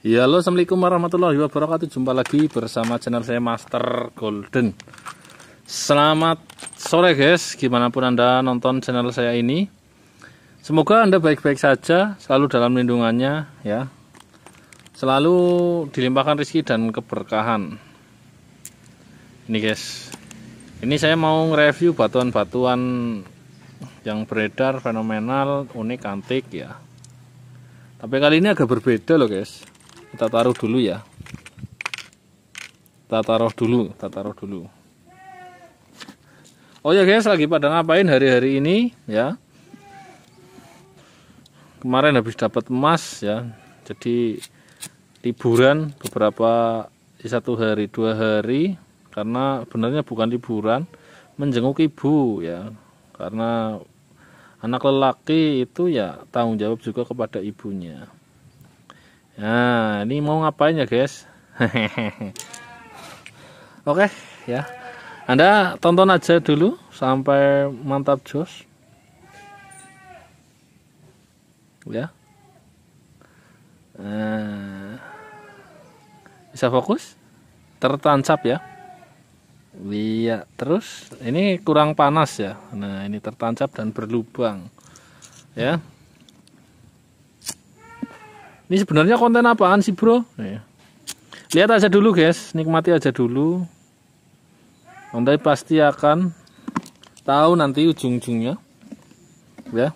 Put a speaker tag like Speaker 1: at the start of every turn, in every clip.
Speaker 1: Ya, halo assalamualaikum warahmatullahi wabarakatuh jumpa lagi bersama channel saya Master Golden selamat sore guys gimana pun anda nonton channel saya ini semoga anda baik-baik saja selalu dalam lindungannya ya selalu dilimpahkan rezeki dan keberkahan ini guys ini saya mau nge-review batuan-batuan yang beredar fenomenal unik antik ya tapi kali ini agak berbeda loh guys kita taruh dulu ya kita taruh dulu kita taruh dulu oh ya guys lagi pada ngapain hari-hari ini ya kemarin habis dapat emas ya jadi liburan beberapa satu hari dua hari karena benarnya bukan liburan menjenguk ibu ya karena anak lelaki itu ya tanggung jawab juga kepada ibunya Nah, ini mau ngapain ya, guys? Oke, ya. Anda tonton aja dulu sampai mantap jos. Ya. Nah, bisa fokus? Tertancap ya. Iya, terus ini kurang panas ya. Nah, ini tertancap dan berlubang. Ya ini sebenarnya konten apaan sih bro iya. lihat aja dulu guys nikmati aja dulu Nanti pasti akan tahu nanti ujung-ujungnya ya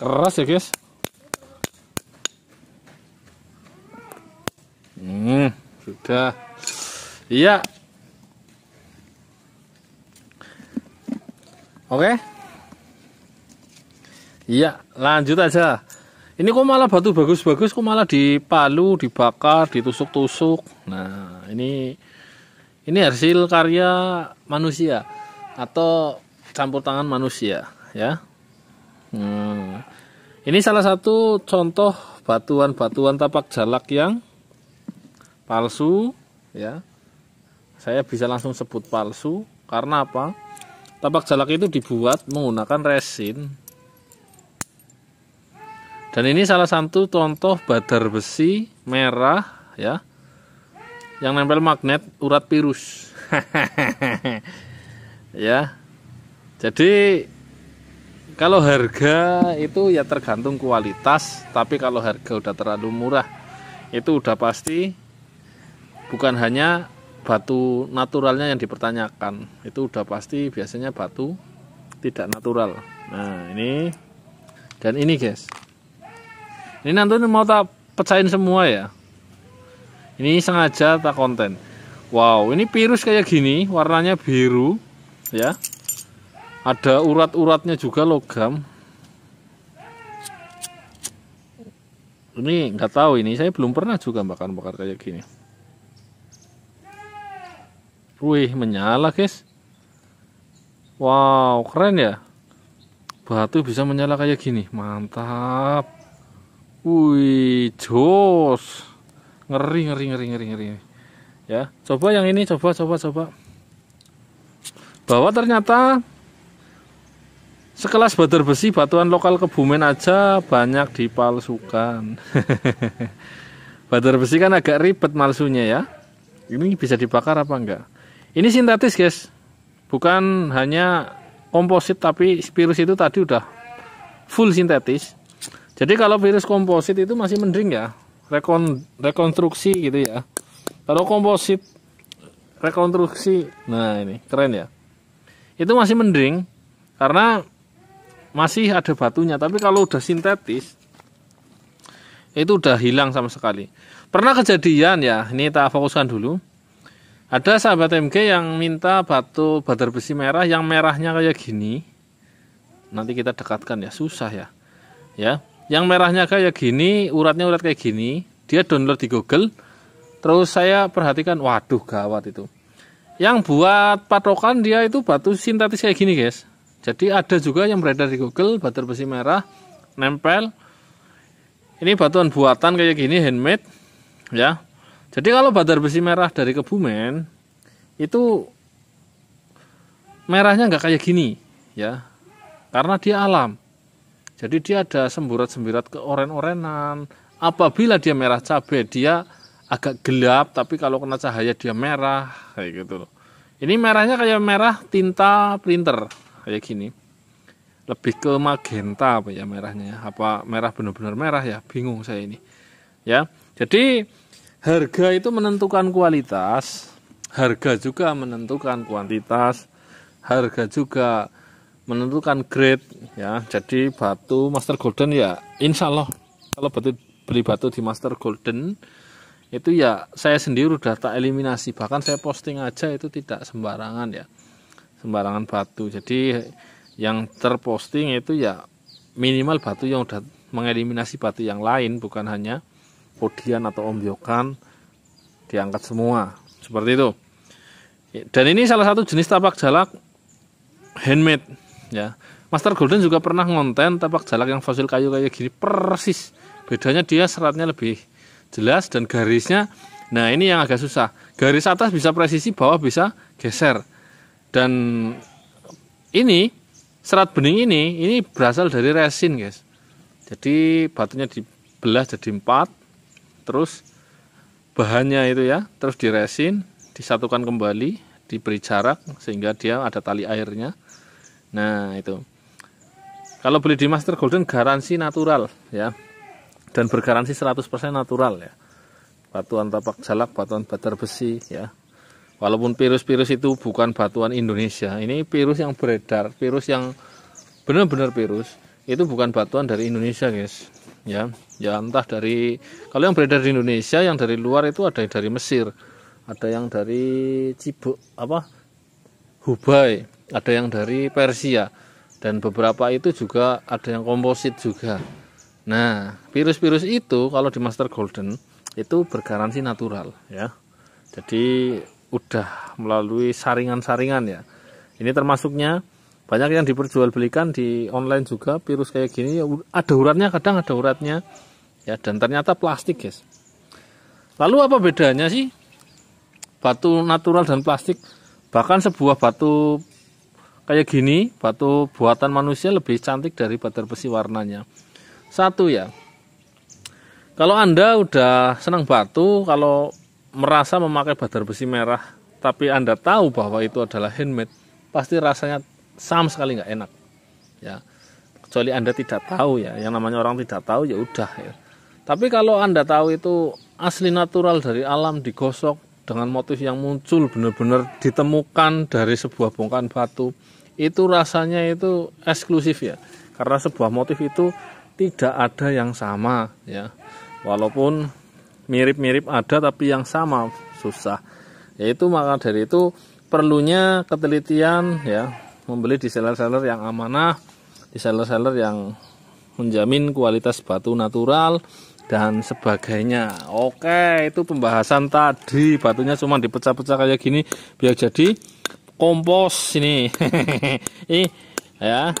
Speaker 1: keras ya guys hmm sudah iya oke okay. Iya, lanjut aja. Ini kok malah batu bagus-bagus, kok malah dipalu, dibakar, ditusuk-tusuk. Nah, ini ini hasil karya manusia atau campur tangan manusia, ya. Hmm. Ini salah satu contoh batuan-batuan tapak jalak yang palsu, ya. Saya bisa langsung sebut palsu karena apa? Tapak jalak itu dibuat menggunakan resin dan ini salah satu contoh badar besi merah ya yang nempel magnet urat virus. ya. Jadi kalau harga itu ya tergantung kualitas, tapi kalau harga udah terlalu murah itu udah pasti bukan hanya batu naturalnya yang dipertanyakan. Itu udah pasti biasanya batu tidak natural. Nah, ini dan ini guys ini nanti mau tak pecahin semua ya ini sengaja tak konten wow ini virus kayak gini warnanya biru ya ada urat-uratnya juga logam ini nggak tahu ini saya belum pernah juga bakar bakar kayak gini wih menyala guys wow keren ya batu bisa menyala kayak gini mantap Wih, jos. Ngeri, ngeri, ngeri, ngeri, ngeri. Ya, coba yang ini, coba, coba, coba. Bahwa ternyata sekelas badar besi batuan lokal Kebumen aja banyak dipalsukan. badar besi kan agak ribet malsunya ya. Ini bisa dibakar apa enggak? Ini sintetis, guys. Bukan hanya komposit tapi virus itu tadi udah full sintetis jadi kalau virus komposit itu masih mending ya, rekon rekonstruksi gitu ya. Kalau komposit rekonstruksi, nah ini keren ya. Itu masih mending karena masih ada batunya, tapi kalau udah sintetis itu udah hilang sama sekali. Pernah kejadian ya, ini kita fokuskan dulu. Ada sahabat MG yang minta batu badar besi merah yang merahnya kayak gini. Nanti kita dekatkan ya, susah ya. Ya, yang merahnya kayak gini uratnya urat kayak gini dia download di Google terus saya perhatikan waduh gawat itu yang buat patokan dia itu batu sintetis kayak gini guys jadi ada juga yang beredar di Google batu besi merah nempel ini batuan buatan kayak gini handmade ya jadi kalau batu besi merah dari Kebumen itu merahnya nggak kayak gini ya karena dia alam jadi dia ada semburat-semburat ke oren-orenan. Apabila dia merah cabai, dia agak gelap, tapi kalau kena cahaya dia merah, kayak gitu loh. Ini merahnya kayak merah tinta printer, kayak gini. Lebih ke magenta apa ya merahnya, apa merah benar-benar merah ya, bingung saya ini. Ya, jadi harga itu menentukan kualitas, harga juga menentukan kuantitas, harga juga menentukan grade ya jadi batu master golden ya insya Allah kalau betul beli batu di master golden itu ya saya sendiri udah tak eliminasi bahkan saya posting aja itu tidak sembarangan ya sembarangan batu jadi yang terposting itu ya minimal batu yang udah mengeliminasi batu yang lain bukan hanya podian atau ombyokan diangkat semua seperti itu dan ini salah satu jenis tapak jalak handmade ya Master Golden juga pernah ngonten tapak jalak yang fosil kayu kayak gini persis bedanya dia seratnya lebih jelas dan garisnya nah ini yang agak susah garis atas bisa presisi bawah bisa geser dan ini serat bening ini ini berasal dari resin guys jadi batunya dibelah jadi empat terus bahannya itu ya terus diresin disatukan kembali diberi jarak sehingga dia ada tali airnya Nah, itu. Kalau beli di Master Golden garansi natural ya. Dan bergaransi 100% natural ya. Batuan tapak jalak, batuan batar besi ya. Walaupun virus-virus itu bukan batuan Indonesia, ini virus yang beredar, virus yang benar-benar virus, itu bukan batuan dari Indonesia, guys. Ya, ya entah dari kalau yang beredar di Indonesia, yang dari luar itu ada yang dari Mesir, ada yang dari Cibuk apa Hubei, ada yang dari Persia dan beberapa itu juga ada yang komposit juga. Nah, virus-virus itu kalau di Master Golden itu bergaransi natural ya. Jadi udah melalui saringan-saringan ya. Ini termasuknya banyak yang diperjualbelikan di online juga virus kayak gini ya, ada uratnya kadang ada uratnya ya dan ternyata plastik guys. Lalu apa bedanya sih batu natural dan plastik? Bahkan sebuah batu kayak gini batu buatan manusia lebih cantik dari batu besi warnanya satu ya kalau anda udah senang batu kalau merasa memakai badar besi merah tapi anda tahu bahwa itu adalah handmade pasti rasanya sama sekali nggak enak ya kecuali anda tidak tahu ya yang namanya orang tidak tahu ya udah ya tapi kalau anda tahu itu asli natural dari alam digosok dengan motif yang muncul benar-benar ditemukan dari sebuah bongkahan batu itu rasanya itu eksklusif ya karena sebuah motif itu tidak ada yang sama ya walaupun mirip-mirip ada tapi yang sama susah yaitu maka dari itu perlunya ketelitian ya membeli di seller-seller yang amanah di seller-seller yang menjamin kualitas batu natural dan sebagainya oke itu pembahasan tadi batunya cuma dipecah-pecah kayak gini biar jadi kompos ini eh ya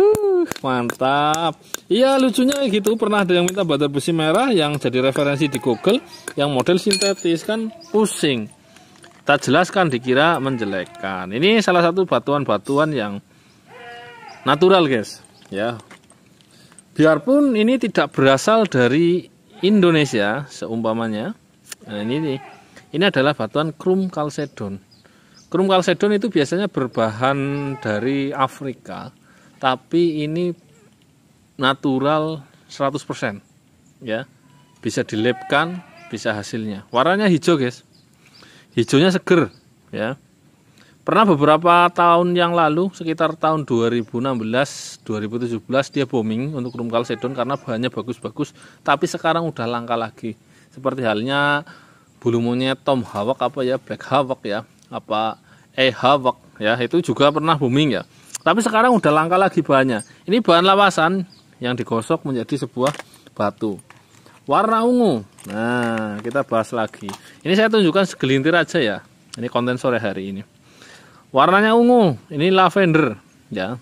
Speaker 1: uh, mantap iya lucunya gitu pernah ada yang minta butter besi merah yang jadi referensi di Google yang model sintetis kan pusing tak jelaskan dikira menjelekkan ini salah satu batuan-batuan yang natural guys ya biarpun ini tidak berasal dari Indonesia seumpamanya nah ini nih ini adalah batuan krum kalsedon Krum kalsedon itu biasanya berbahan dari Afrika, tapi ini natural 100%. Ya. Bisa dilepkan, bisa hasilnya. Warnanya hijau, guys. Hijaunya seger, ya. Pernah beberapa tahun yang lalu, sekitar tahun 2016, 2017 dia booming untuk krum kalsedon karena bahannya bagus-bagus, tapi sekarang udah langka lagi. Seperti halnya bulu monyet Tom Hawak apa ya, Black Hawak ya apa ehawak ya itu juga pernah booming ya tapi sekarang udah langka lagi bahannya ini bahan lawasan yang digosok menjadi sebuah batu warna ungu nah kita bahas lagi ini saya tunjukkan segelintir aja ya ini konten sore hari ini warnanya ungu ini lavender ya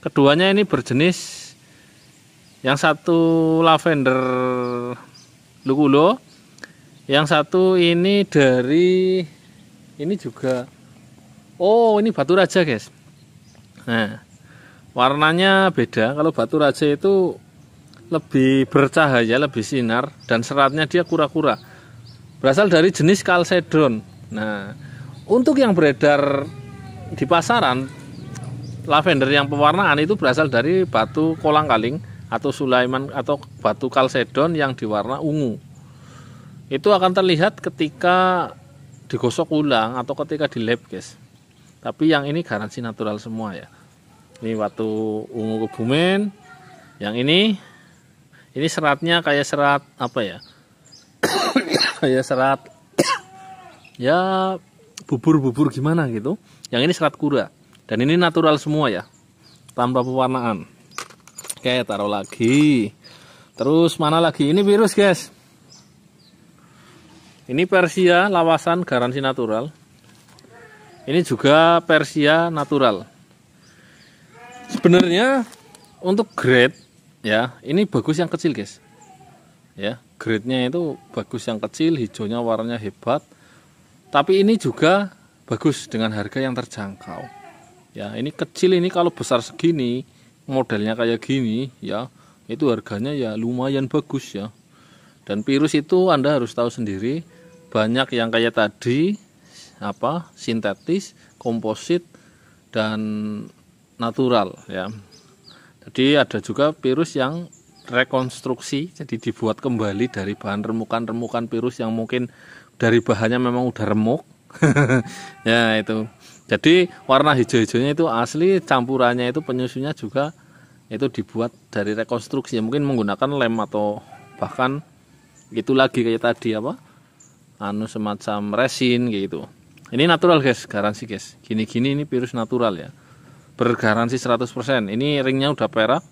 Speaker 1: keduanya ini berjenis yang satu lavender lukulo yang satu ini dari ini juga oh ini batu raja guys nah warnanya beda kalau batu raja itu lebih bercahaya lebih sinar dan seratnya dia kura-kura berasal dari jenis kalsedron nah untuk yang beredar di pasaran lavender yang pewarnaan itu berasal dari batu kolang kaling atau Sulaiman atau batu kalsedon yang diwarna ungu itu akan terlihat ketika digosok ulang atau ketika di lab guys tapi yang ini garansi natural semua ya ini waktu ungu kebumen yang ini ini seratnya kayak serat apa ya kayak serat ya bubur-bubur gimana gitu yang ini serat kura dan ini natural semua ya tanpa pewarnaan oke taruh lagi terus mana lagi ini virus guys ini Persia lawasan garansi natural. Ini juga Persia natural. Sebenarnya untuk grade ya, ini bagus yang kecil, guys. Ya, grade-nya itu bagus yang kecil, hijaunya warnanya hebat. Tapi ini juga bagus dengan harga yang terjangkau. Ya, ini kecil ini kalau besar segini, modelnya kayak gini ya, itu harganya ya lumayan bagus ya. Dan virus itu Anda harus tahu sendiri banyak yang kayak tadi apa sintetis, komposit dan natural ya. Jadi ada juga virus yang rekonstruksi jadi dibuat kembali dari bahan remukan-remukan virus yang mungkin dari bahannya memang udah remuk. ya itu. Jadi warna hijau-hijaunya itu asli, campurannya itu penyusunnya juga itu dibuat dari rekonstruksi mungkin menggunakan lem atau bahkan itu lagi kayak tadi apa anu semacam resin gitu ini natural guys garansi guys gini-gini ini virus natural ya bergaransi 100% ini ringnya udah perak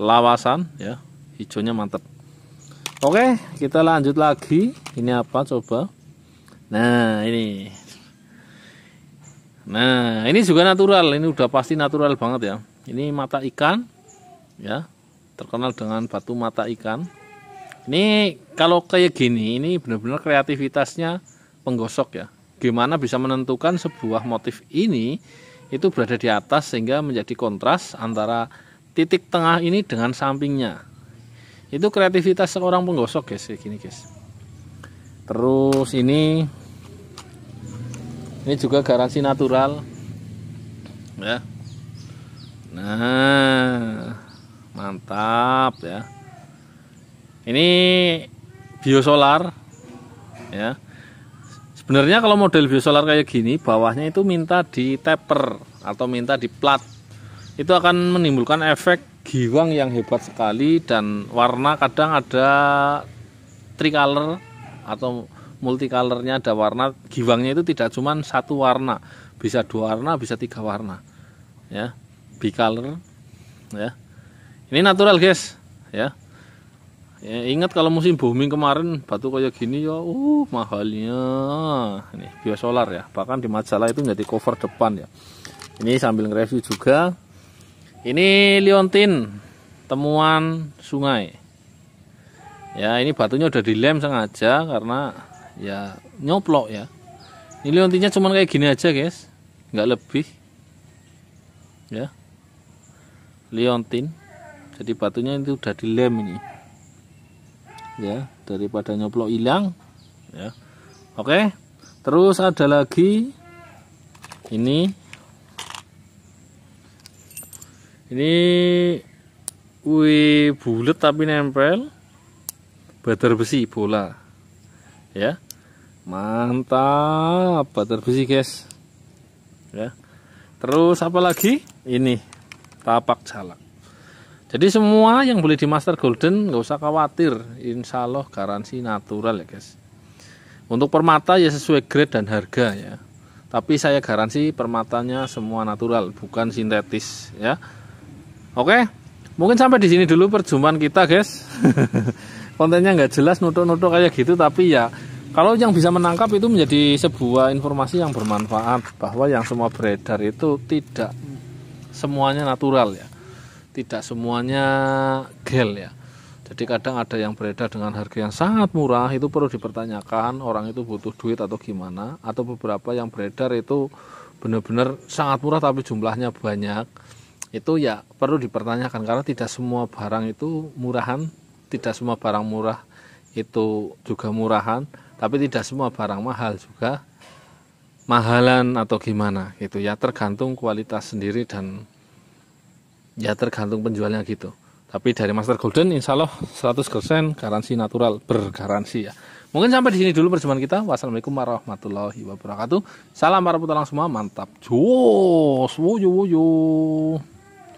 Speaker 1: lawasan ya hijaunya mantep oke kita lanjut lagi ini apa coba nah ini nah ini juga natural ini udah pasti natural banget ya ini mata ikan ya terkenal dengan batu mata ikan ini kalau kayak gini, ini benar-benar kreativitasnya penggosok ya. Gimana bisa menentukan sebuah motif ini itu berada di atas sehingga menjadi kontras antara titik tengah ini dengan sampingnya. Itu kreativitas seorang penggosok guys, kayak gini guys. Terus ini ini juga garansi natural ya. Nah, mantap ya. Ini biosolar ya. Sebenarnya kalau model biosolar kayak gini bawahnya itu minta di taper atau minta di plat. Itu akan menimbulkan efek giwang yang hebat sekali dan warna kadang ada tricolor atau multicolornya ada warna giwangnya itu tidak cuma satu warna bisa dua warna bisa tiga warna ya bicolor ya ini natural guys ya Ya, ingat kalau musim booming kemarin batu kayak gini ya, uh mahalnya. Nih biosolar ya, bahkan di majalah itu menjadi cover depan ya. Ini sambil nge-review juga. Ini liontin temuan sungai. Ya, ini batunya udah dilem sengaja karena ya nyoplok ya. Ini liontinnya cuman kayak gini aja, guys. Nggak lebih. Ya. Liontin. Jadi batunya itu udah dilem ini ya daripada nyoplok hilang ya oke terus ada lagi ini ini wih bulat tapi nempel bater besi bola ya mantap bater besi guys ya terus apa lagi ini tapak jalak jadi semua yang beli di Master Golden nggak usah khawatir, insya Allah garansi natural ya guys. Untuk permata ya sesuai grade dan harga ya. Tapi saya garansi permatanya semua natural, bukan sintetis ya. Oke, mungkin sampai di sini dulu perjumpaan kita guys. Kontennya nggak jelas, nutuk-nutuk kayak gitu, tapi ya kalau yang bisa menangkap itu menjadi sebuah informasi yang bermanfaat bahwa yang semua beredar itu tidak semuanya natural ya tidak semuanya gel ya. Jadi kadang ada yang beredar dengan harga yang sangat murah itu perlu dipertanyakan orang itu butuh duit atau gimana atau beberapa yang beredar itu benar-benar sangat murah tapi jumlahnya banyak itu ya perlu dipertanyakan karena tidak semua barang itu murahan tidak semua barang murah itu juga murahan tapi tidak semua barang mahal juga mahalan atau gimana itu ya tergantung kualitas sendiri dan ya tergantung penjualnya gitu tapi dari Master Golden insya Allah 100% garansi natural bergaransi ya mungkin sampai di sini dulu perjumpaan kita wassalamualaikum warahmatullahi wabarakatuh salam para putra semua mantap jos wuyu wuyu